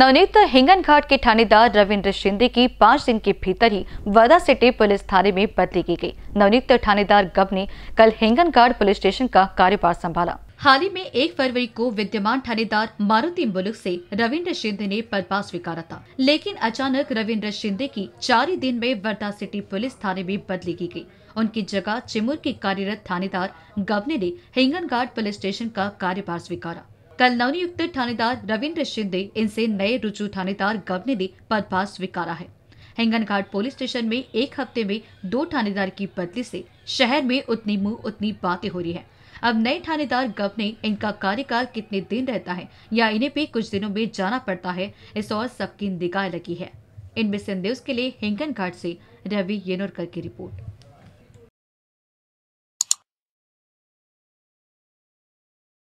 नवनीत हिंगनघाट के थानेदार रविंद्र शिंदे की पांच दिन के भीतर ही वर्धा सिटी पुलिस थाने में बदली की गई नवनीत थानेदार गब ने कल हिंगनघाट पुलिस स्टेशन का कार्यभार संभाला हाल ही में एक फरवरी को विद्यमान थानेदार मारुति मुलुक से रविंद्र शिंदे ने पदभार स्वीकारा था लेकिन अचानक रविंद्र शिंदे की चार ही दिन में वर्धा सिटी पुलिस थाने में बदली की गई उनकी जगह चिमूर के कार्यरत थानेदार गवने ने हिंगनघाट पुलिस स्टेशन का कार्यभार स्वीकारा कल नवनियुक्त थानेदार रविंद्र शिंदे इनसे नए रुजू थानेदार गवने ने पदभार स्वीकारा है हिंगनघाट पुलिस स्टेशन में एक हफ्ते में दो थानेदार की बदली से शहर में उतनी मुंह उतनी बातें हो रही है अब नए थानेदार ने इनका कार्यकाल कितने दिन रहता है या इन्हें भी कुछ दिनों में जाना पड़ता है इस और सबकी निगाह लगी है इनमें से न्यूज के लिए हिंगनघाट से रवि येनोरकर की रिपोर्ट